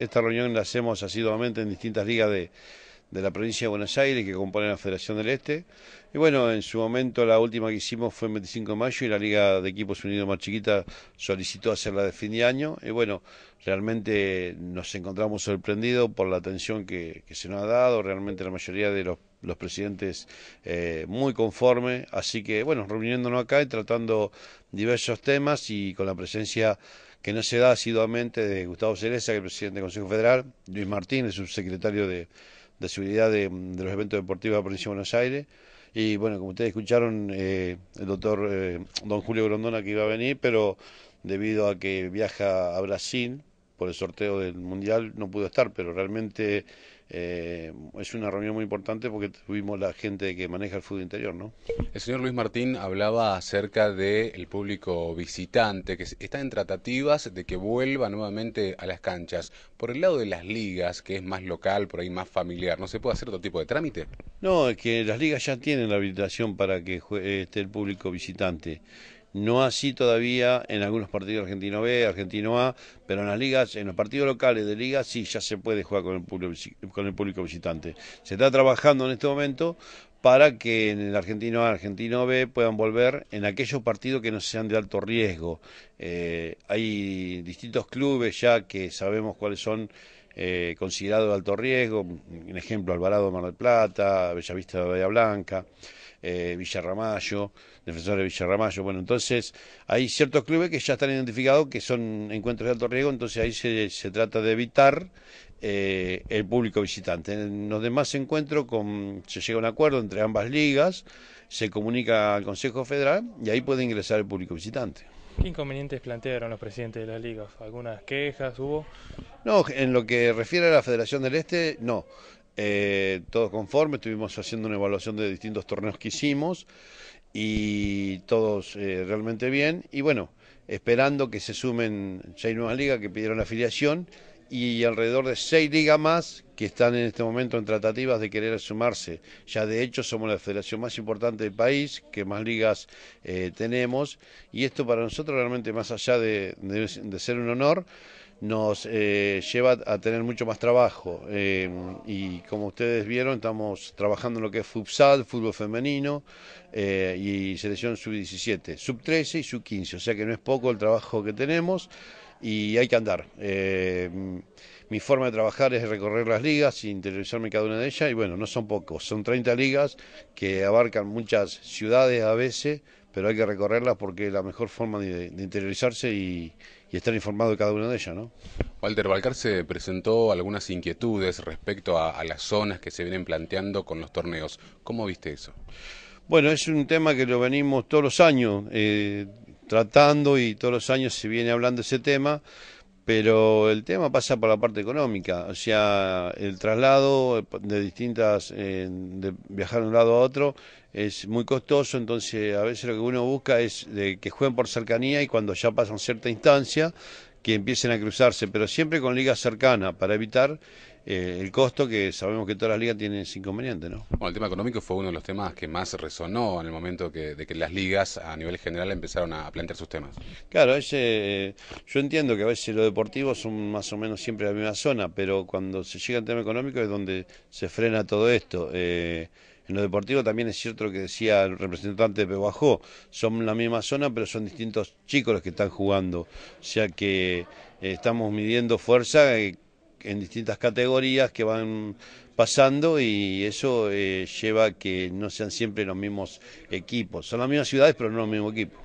Esta reunión la hacemos asiduamente en distintas ligas de, de la provincia de Buenos Aires que compone la Federación del Este. Y bueno, en su momento la última que hicimos fue el 25 de mayo y la Liga de Equipos Unidos más chiquita solicitó hacerla de fin de año. Y bueno, realmente nos encontramos sorprendidos por la atención que, se nos ha dado, realmente la mayoría de los presidentes eh, muy conforme, así que bueno, reuniéndonos acá y tratando diversos temas y con la presencia que no se da asiduamente de Gustavo Cereza, que es el presidente del Consejo Federal, Luis Martín, el subsecretario de, de seguridad de, los eventos deportivos de la provincia de Buenos Aires. Y bueno, como ustedes escucharon, eh, el doctor eh, don Julio Grondona que iba a venir, pero debido a que viaja a Brasil por el sorteo del Mundial no pudo estar, pero realmente eh, es una reunión muy importante porque tuvimos la gente que maneja el fútbol interior, ¿no? El señor Luis Martín hablaba acerca del público visitante que está en tratativas de que vuelva nuevamente a las canchas. Por el lado de las ligas, que es más local, por ahí más familiar, ¿no se puede hacer otro tipo de trámite? No, es que las ligas ya tienen la habilitación para que esté el público visitante no así todavía en algunos partidos argentino B, argentino A, pero en las ligas, en los partidos locales de liga sí ya se puede jugar con el público, con el público visitante. Se está trabajando en este momento para que en el argentino A, argentino B puedan volver en aquellos partidos que no sean de alto riesgo. Eh, hay distintos clubes ya que sabemos cuáles son eh, considerado de alto riesgo, un ejemplo Alvarado Mar del Plata, Bellavista de Bahía Blanca, eh, Villarramayo, defensor de Villarramayo. Bueno, entonces hay ciertos clubes que ya están identificados que son encuentros de alto riesgo, entonces ahí se, se trata de evitar eh, el público visitante. En los demás encuentros con, se llega a un acuerdo entre ambas ligas, se comunica al Consejo Federal y ahí puede ingresar el público visitante. ¿Qué inconvenientes plantearon los presidentes de las ligas? ¿Algunas quejas hubo? No, en lo que refiere a la Federación del Este, no. Eh, todos conformes, estuvimos haciendo una evaluación de distintos torneos que hicimos y todos eh, realmente bien. Y bueno, esperando que se sumen hay nuevas ligas que pidieron la afiliación y alrededor de seis ligas más que están en este momento en tratativas de querer sumarse. Ya de hecho somos la federación más importante del país, que más ligas eh, tenemos, y esto para nosotros realmente más allá de, ser un honor, nos eh, lleva a tener mucho más trabajo. Eh, y como ustedes vieron, estamos trabajando en lo que es futsal, fútbol femenino y selección sub-17, sub-13 y sub-15. O sea que no es poco el trabajo que tenemos y hay que andar. Eh, mm, mi forma de trabajar es recorrer las ligas, ...y interiorizarme cada una de ellas, y bueno, no son pocos, son 30 ligas que abarcan muchas ciudades a veces, pero hay que recorrerlas porque es la mejor forma de, interiorizarse y, estar informado de cada una de ellas, ¿no? Walter Balcar se presentó algunas inquietudes respecto a, las zonas que se vienen planteando con los torneos. ¿Cómo viste eso? Bueno, es un tema que lo venimos todos los años. Eh, tratando y todos los años se viene hablando ese tema, pero el tema pasa por la parte económica, o sea, el traslado de distintas, eh, de viajar de un lado a otro es muy costoso, entonces a veces lo que uno busca es que jueguen por cercanía y cuando ya pasan cierta instancia, que empiecen a cruzarse, pero siempre con ligas cercana para evitar eh, el costo que sabemos que todas las ligas tienen ese inconveniente, ¿no? Bueno, el tema económico fue uno de los temas que más resonó en el momento que, de que las ligas a nivel general empezaron a plantear sus temas. Claro, ese, eh, yo entiendo que a veces los deportivos son más o menos siempre la misma zona, pero cuando se llega al tema económico es donde se frena todo esto. Eh, en lo deportivo también es cierto lo que decía el representante de Pehuajó, son la misma zona, pero son distintos chicos los que están jugando. O sea que estamos midiendo fuerza en distintas categorías que van pasando y eso eh, lleva a que no sean siempre los mismos equipos. Son las mismas ciudades, pero no los mismos equipos.